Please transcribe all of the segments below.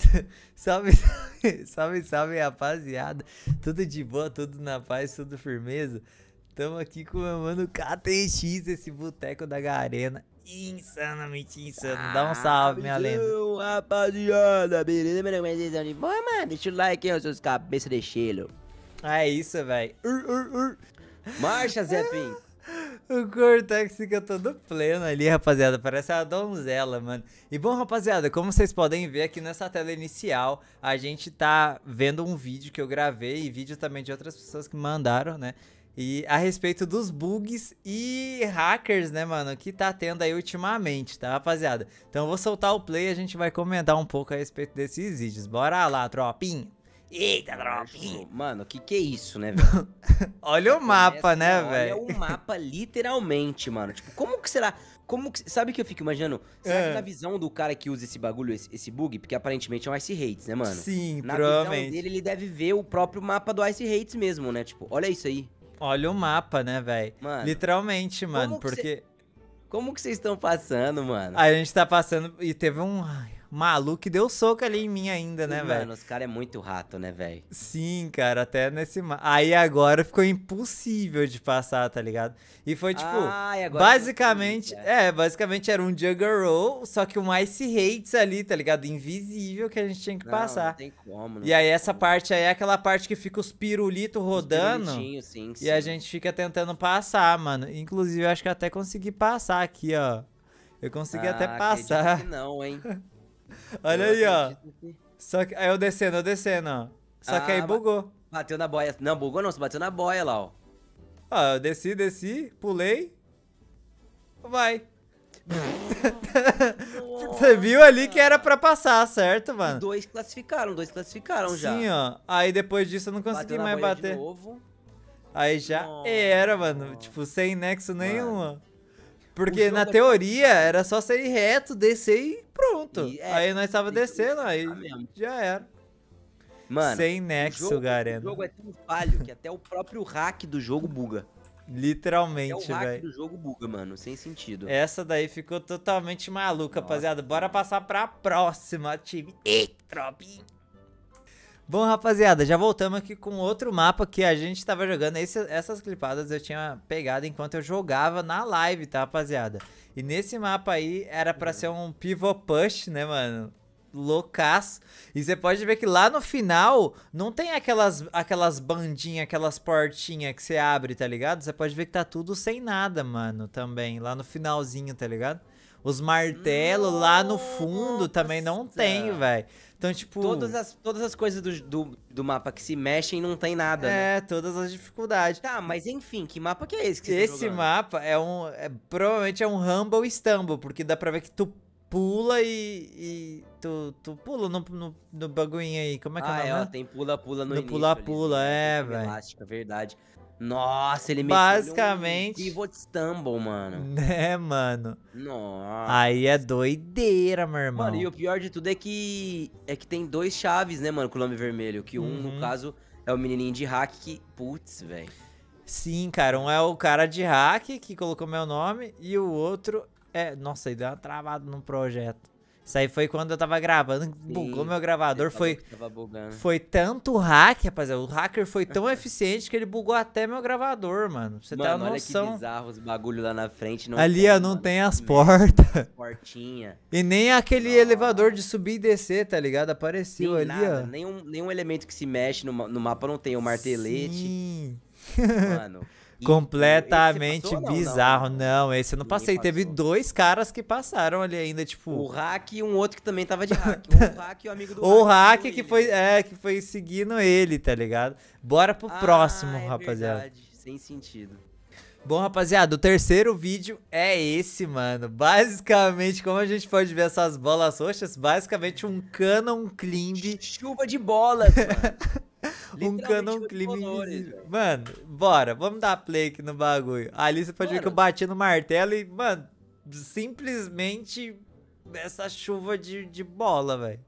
salve, salve, salve, rapaziada. Tudo de boa, tudo na paz, tudo firmeza. Tamo aqui com o meu mano KTX, esse boteco da Garena. Insanamente insano. Dá um salve, minha lenda. rapaziada. Beleza, meu nome é de boa, mano. Deixa o like aí, os seus cabeças de chelo. É isso, velho. Marcha, Zé Pim. O Cortex fica todo pleno ali, rapaziada. Parece a donzela, mano. E bom, rapaziada, como vocês podem ver aqui nessa tela inicial, a gente tá vendo um vídeo que eu gravei e vídeo também de outras pessoas que mandaram, né? E a respeito dos bugs e hackers, né, mano, que tá tendo aí ultimamente, tá, rapaziada? Então eu vou soltar o play e a gente vai comentar um pouco a respeito desses vídeos. Bora lá, tropinha! Eita, droga, Mano, que que é isso, né, velho? olha o mapa, né, velho? Olha o mapa literalmente, mano. Tipo, como que será? Como que, sabe que eu fico imaginando? Será é. que na visão do cara que usa esse bagulho, esse, esse bug, porque aparentemente é um Ice Hates, né, mano? Sim, na provavelmente. visão dele, ele deve ver o próprio mapa do Ice Hates mesmo, né? Tipo, olha isso aí. Olha o mapa, né, velho? Literalmente, mano, porque... Cê... Como que vocês estão passando, mano? A gente tá passando e teve um maluco deu soco ali em mim ainda, né, velho? Mano, os caras é muito rato, né, velho? Sim, cara, até nesse. Aí agora ficou impossível de passar, tá ligado? E foi tipo. Ah, basicamente. É, basicamente. é, basicamente era um Jugger Roll, só que um Ice Hates ali, tá ligado? Invisível que a gente tinha que não, passar. Não tem como, não E aí essa como. parte aí é aquela parte que fica os pirulitos rodando. Os sim, sim. E a gente fica tentando passar, mano. Inclusive, eu acho que até consegui passar aqui, ó. Eu consegui ah, até passar. não, hein? Olha aí, ó. Só que, aí eu descendo, eu descendo, ó. Só ah, que aí ah, bugou. Bateu na boia. Não, bugou não, você bateu na boia lá, ó. Ó, eu desci, desci, pulei. Vai. Você viu ali que era pra passar, certo, mano? Dois classificaram, dois classificaram Sim, já. Sim, ó. Aí depois disso eu não consegui mais bater. Aí já oh. era, mano. Tipo, sem nexo mano. nenhum, ó. Porque na é teoria era só sair reto, descer e pronto. E é, aí nós tava descendo, aí já era. Mano, sem nexo, o jogo, Garena. O jogo é tão falho que até o próprio hack do jogo buga. Literalmente, velho. o hack do jogo buga, mano, sem sentido. Essa daí ficou totalmente maluca, Nossa. rapaziada. Bora passar pra próxima, time. Electrobeat. Bom, rapaziada, já voltamos aqui com outro mapa que a gente tava jogando. Esse, essas clipadas eu tinha pegado enquanto eu jogava na live, tá, rapaziada? E nesse mapa aí era pra é. ser um pivot push, né, mano? Loucaço. E você pode ver que lá no final não tem aquelas, aquelas bandinhas, aquelas portinhas que você abre, tá ligado? Você pode ver que tá tudo sem nada, mano, também. Lá no finalzinho, tá ligado? Os martelos lá no fundo também não tem, velho. Então, tipo. Todas as, todas as coisas do, do, do mapa que se mexem não tem nada. É, né? todas as dificuldades. Tá, mas enfim, que mapa que é esse que você tá Esse tá mapa é um. É, provavelmente é um Rumble Stumble, porque dá pra ver que tu pula e, e. tu, tu pula no, no, no bagulhinho aí. Como é que é ah, é? Ah, ela tem pula-pula no, no início. Pula-pula, né? é, é, velho. Elástica, verdade. Nossa, ele Basicamente. Um pivot stumble, mano. Né, mano? Nossa. Aí é doideira, meu irmão. Mano, e o pior de tudo é que. É que tem dois chaves, né, mano, com o nome vermelho. Que um, uhum. no caso, é o menininho de hack que. Putz, velho. Sim, cara. Um é o cara de hack que colocou meu nome. E o outro é, nossa, aí deu uma travada no projeto. Isso aí foi quando eu tava gravando, Sim, bugou meu gravador, foi foi tanto hack, rapaziada, o hacker foi tão eficiente que ele bugou até meu gravador, mano. Você mano, tá noção. Olha que bizarro os bagulho lá na frente, não Ali tem, ó, não mano, tem as portas. Portinha. E nem aquele elevador de subir e descer, tá ligado? Apareceu Sim, ali, nada, ó. Nenhum, nenhum elemento que se mexe no, no mapa não tem o um martelete. Sim. Mano, Completamente passou, bizarro. Não, não. não, esse eu não Ninguém passei. Passou. Teve dois caras que passaram ali ainda, tipo. O hack e um outro que também tava de hack. O hack e o amigo do O hack, hack que foi, é, que foi seguindo ele, tá ligado? Bora pro ah, próximo, é rapaziada. Verdade. Sem sentido. Bom, rapaziada, o terceiro vídeo é esse, mano. Basicamente, como a gente pode ver essas bolas roxas, basicamente um canon clean Chuva de bolas, mano. um canon invisível. Mano, bora, vamos dar play aqui no bagulho. Ali você pode ver que eu bati no martelo e, mano, simplesmente essa chuva de, de bola, velho.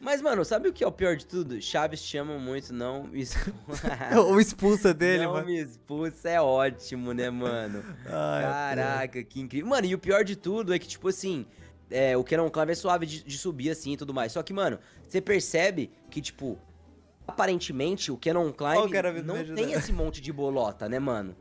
Mas, mano, sabe o que é o pior de tudo? Chaves te ama muito, não o expulsa. dele, não mano. me expulsa, é ótimo, né, mano? Ai, é Caraca, que incrível. Mano, e o pior de tudo é que, tipo assim, é, o Canon Clave é suave de, de, subir, assim, e tudo mais. Só que, mano, você percebe que, tipo, aparentemente, o Canon Climb não tem esse monte de bolota, né, mano?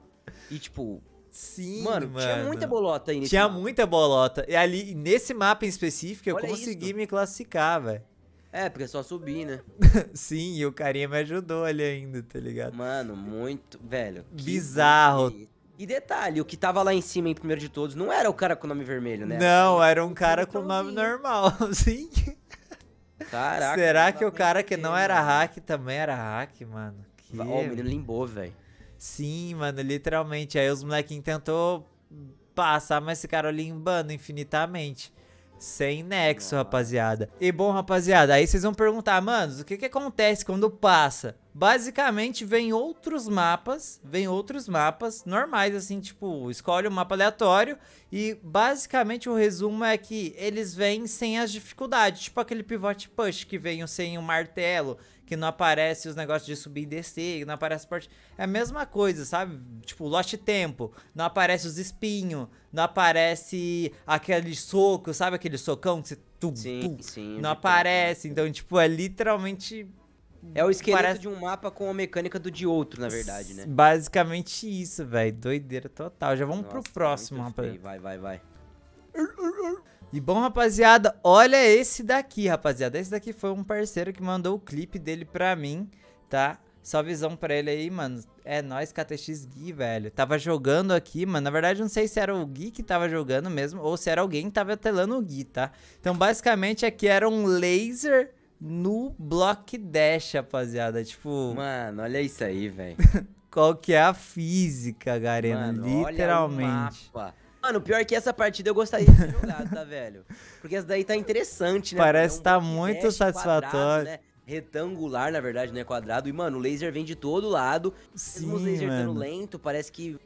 E tipo. Sim, mano, mano. Tinha muita bolota aí nesse Tinha mapa. muita bolota. E ali, nesse mapa em específico, Olha eu consegui isso. me classificar, velho. É, porque é só subir, né? Sim, e o carinha me ajudou ali ainda, tá ligado? Mano, muito, velho. Bizarro. Que... E detalhe, o que tava lá em cima, em primeiro de todos, não era o cara com o nome vermelho, né? Não, era um cara com o nome normal, sim. Caraca. Será que o tá cara que não era hack também era hack, mano? Que... Oh, ele limbou, velho. Sim, mano, literalmente. Aí os molequinhos tentou passar, mas esse cara limbando infinitamente. Sem nexo, rapaziada. E bom, rapaziada, aí vocês vão perguntar, mano, o que que acontece quando passa? Basicamente, vem outros mapas, vem outros mapas normais, assim, tipo, escolhe um mapa aleatório e basicamente o resumo é que eles vêm sem as dificuldades, tipo aquele pivot push que vem sem o um martelo, que não aparece os negócios de subir e descer, que não aparece parte. É a mesma coisa, sabe? Tipo, Lost Tempo, não aparece os espinhos, não aparece aquele soco, sabe aquele socão que você. Tum, sim, tum, sim, não aparece. Né? Então, tipo, é literalmente é o esqueleto Parece... de um mapa com a mecânica do de outro, na verdade, né? Basicamente isso, velho. Doideira total. Já vamos Nossa, pro próximo, rapaz. Vai, vai, vai. E bom, rapaziada, olha esse daqui, rapaziada. Esse daqui foi um parceiro que mandou o clipe dele pra mim, tá? visão pra ele aí, mano. É nóis, KTX Gui, velho. Tava jogando aqui, mano. Na verdade, não sei se era o Gui que tava jogando mesmo, ou se era alguém que tava telando o Gui, tá? Então, basicamente, aqui era um laser no Block Dash, rapaziada. Tipo. Mano, olha isso aí, velho. Qual que é a física, Garena? Mano, literalmente. Mano, pior é que essa partida eu gostaria de jogar, tá, velho? Porque essa daí tá interessante, né? Parece é um tá muito dash, satisfatório. Quadrado, né? Retangular, na verdade, né? Quadrado. E, mano, o laser vem de todo lado. Sim, Mesmo o laser mano. lento, parece que.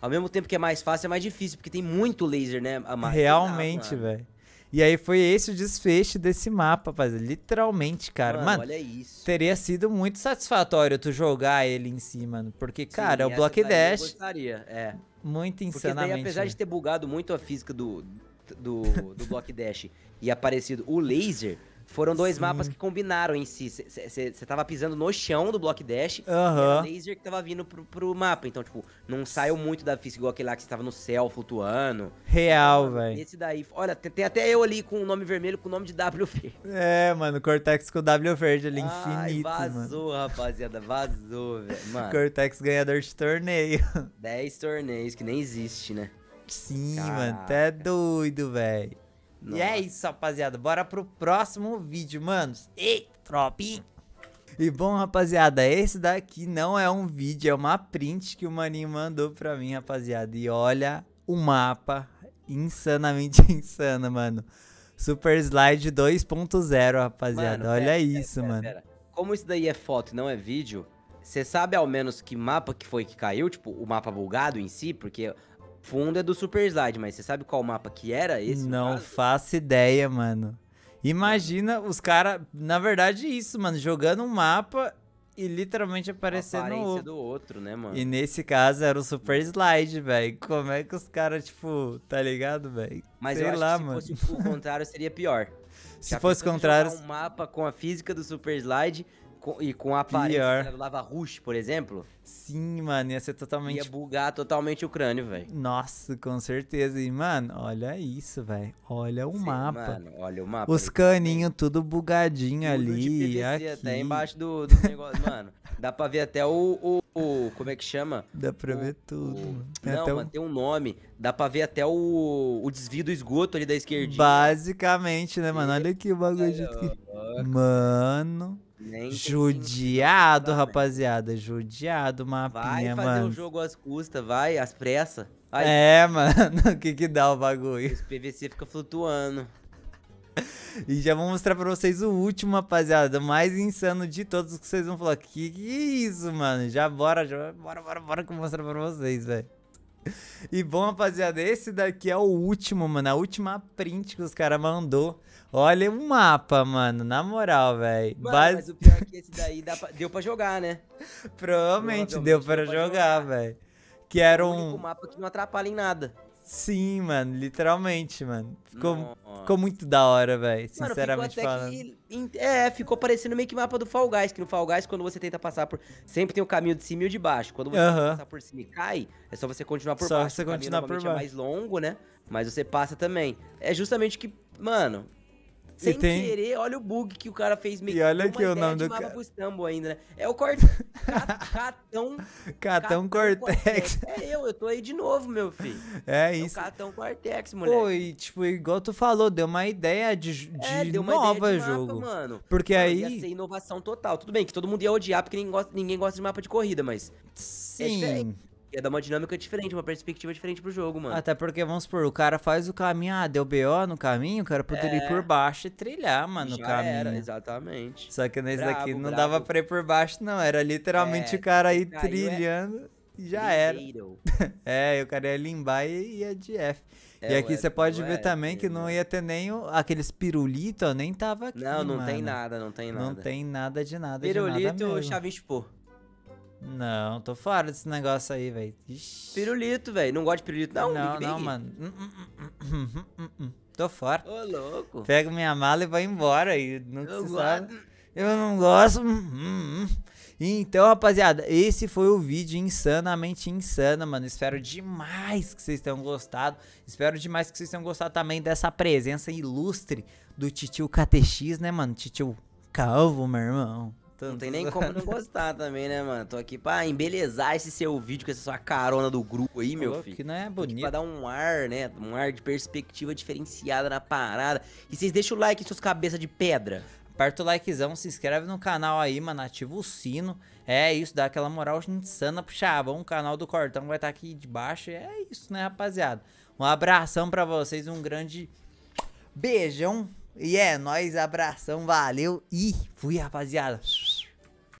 Ao mesmo tempo que é mais fácil, é mais difícil, porque tem muito laser, né? Realmente, velho. E aí foi esse o desfecho desse mapa, rapaz. Literalmente, cara. Mano, Mano olha isso. Teria sido muito satisfatório tu jogar ele em cima, si, mano. Porque, cara, é o Block Dash. Eu gostaria, é. Muito insanamente. Daí, apesar de né? ter bugado muito a física do, do, do Block Dash e aparecido o laser, foram dois Sim. mapas que combinaram em si. Você tava pisando no chão do Block Dash uhum. e laser que tava vindo pro, pro, mapa. Então, tipo, não saiu muito da física igual aquele lá que você tava no céu flutuando. Real, velho. Então, esse daí. Olha, tem, tem, até eu ali com o nome vermelho com o nome de W verde. É, mano, Cortex com W verde ali, Ai, infinito. Vazou, mano. rapaziada. Vazou, velho. Cortex ganhador de torneio. 10 torneios que nem existe, né? Sim, Caraca. mano. Até doido, velho. Nossa. E é isso, rapaziada. Bora pro próximo vídeo, manos. Ei, drop! E bom, rapaziada, esse daqui não é um vídeo, é uma print que o maninho mandou pra mim, rapaziada. E olha o mapa, insanamente insano, mano. Super Slide 2.0, rapaziada. Mano, olha pera, isso, pera, pera, mano. Como isso daí é foto e não é vídeo, você sabe ao menos que mapa que foi que caiu? Tipo, o mapa bugado em si? Porque fundo é do Super Slide, mas você sabe qual mapa que era esse? Não faço ideia, mano. Imagina os caras, na verdade, isso, mano, jogando um mapa e literalmente aparecendo no outro. do outro, né, mano? E nesse caso era o Super Slide, velho. Como é que os caras, tipo, tá ligado, velho? Mas Sei eu lá, se mano. se fosse o contrário seria pior. Se, se fosse o contrário, um mapa com a física do Super Slide, com, e com a aparência né, do Lava Rush, por exemplo. Sim, mano, ia ser totalmente. Ia bugar totalmente o crânio, velho. Nossa, com certeza. E, mano, olha isso, velho. Olha o Sim, mapa. Mano, olha o mapa. Os caninhos tudo bugadinho tudo ali. De aqui. Até embaixo do, do negócio. mano, dá pra ver até o, o, o, Como é que chama? Dá pra o, ver tudo. O... É Não, mano, um... tem um nome. Dá pra ver até o, o desvio do esgoto ali da esquerdinha. Basicamente, né, mano? Olha aqui o bagulho. Ai, de... Mano. Nem judiado, rapaziada. Judiado, mapinha, mano. Vai fazer o um jogo às custas, vai, às pressas. É, mano. O que que dá o bagulho? Os PVC fica flutuando. E já vou mostrar pra vocês o último, rapaziada. O mais insano de todos que vocês vão falar. Que que é isso, mano? Já bora, já bora, bora, bora que eu vou mostrar pra vocês, velho. E bom, rapaziada, esse daqui é o último, mano. A última print que os caras mandou. Olha o mapa, mano. Na moral, velho. Mas o pior é que esse daí pra... deu pra jogar, né? Provavelmente, Provavelmente deu pra jogar, velho. Que era um. O mapa que não atrapalha em nada. Sim, mano, literalmente, mano. Ficou, ficou muito da hora, velho, sinceramente ficou falando. Que, é, ficou parecendo meio que mapa do Fall Guys, que no Fall Guys, quando você tenta passar por... Sempre tem o um caminho de cima e o de baixo. Quando você uh -huh. passar por cima e cai, é só você continuar por só baixo. Só você continuar por é baixo. é mais longo, né? Mas você passa também. É justamente que, mano, sem tem... querer, olha o bug que o cara fez meio E olha aqui o nome do cara. Pro ainda, né? É o Cort... Catão. Catão Cortex. É eu, eu tô aí de novo, meu filho. É, isso. É o Catão Cortex, moleque. Pô, e tipo, igual tu falou, deu uma ideia de, é, de é, deu uma nova ideia de mapa, jogo. mano. Porque mano, aí. Ia ser inovação total. Tudo bem que todo mundo ia odiar porque ninguém gosta, ninguém gosta de mapa de corrida, mas. Sim. É Ia é dar uma dinâmica diferente, uma perspectiva diferente pro jogo, mano. Até porque, vamos supor, o cara faz o caminho, ah, deu BO no caminho, o cara poderia é. ir por baixo e trilhar, mano, Já o caminho. Era, exatamente. Só que nesse bravo, daqui não bravo. dava pra ir por baixo, não. Era literalmente é, o cara aí é trilhando. É já era. é, o cara ia limpar e ia de F. É, e aqui você pode ver é também que não né? ia ter nem o, aqueles pirulito, nem tava aqui. Não, não mano. tem nada, não tem nada. Não tem nada de nada. Pirulito, de nada mesmo. chavispô. Não, tô fora desse negócio aí, velho. Pirulito, velho. Não gosta de pirulito, não? Não, Big não, Big? mano. Hum, hum, hum, tô fora. Ô, louco. Pego minha mala e vou embora. aí. não eu sabe. Eu não gosto. Então, rapaziada, esse foi o vídeo insanamente insano, mano. Espero demais que vocês tenham gostado. Espero demais que vocês tenham gostado também dessa presença ilustre do Titio KTX, né, mano? Titio Calvo, meu irmão tanto. Não tem nem como não gostar também, né, mano? Tô aqui pra embelezar esse seu vídeo com essa sua carona do grupo aí, meu Pô, filho. Que não é bonito. Pra dar um ar, né? Um ar de perspectiva diferenciada na parada. E vocês deixam o like, seus cabeças de pedra. Aperta o likezão, se inscreve no canal aí, mano. Ativa o sino. É isso, dá aquela moral insana pro Chabão. O canal do Cortão vai estar tá aqui debaixo. É isso, né, rapaziada? Um abração pra vocês, um grande beijão. E é nóis, abração, valeu e fui, rapaziada.